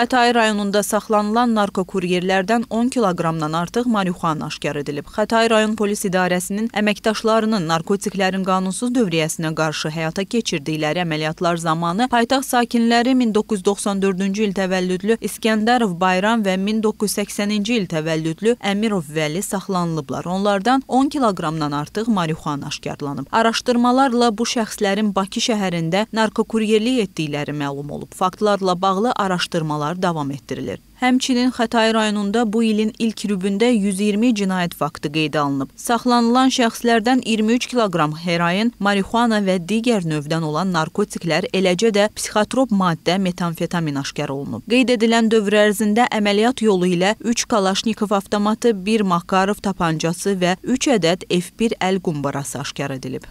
Xətai rayonunda saxlanılan narkokuryerlərdən 10 kiloqramdan artıq marixuana aşkar edilib. Xətai rayon polis idarəsinin əməkdaşlarının narkotiklərin qanunsuz dövriyyəsinə qarşı həyata keçirdikləri əməliyyatlar zamanı paytaxt sakinləri 1994-cü il təvəllüdlü İskəndərov Bayram və 1980-ci il təvəllüdlü Əmirov Vəli saxlanılıblar. Onlardan 10 kiloqramdan artıq marixuana aşkarlanıb. Araşdırmalarla bu şəxslərin Bakı şəhərində narkokuryerlik etdikləri məlum olub. Faktlarla bağlı araşdırmalar araşdırmalar davam etdirilir. Həmçinin Xətai rayonunda bu ilin ilk rübündə 120 cinayət faktı qeydə alınıb. Saxlanılan şəxslərdən 23 kiloqram heroin, marixuana və digər növdən olan narkotiklər, eləcə də psixotrop maddə metamfetamin aşkar olunub. Qeyd edilən dövr ərzində əməliyyat yolu ilə 3 Kalaşnikov avtomatı, 1 Makarov tapancası və 3 ədəd F1 əl qumbarası aşkar edilib.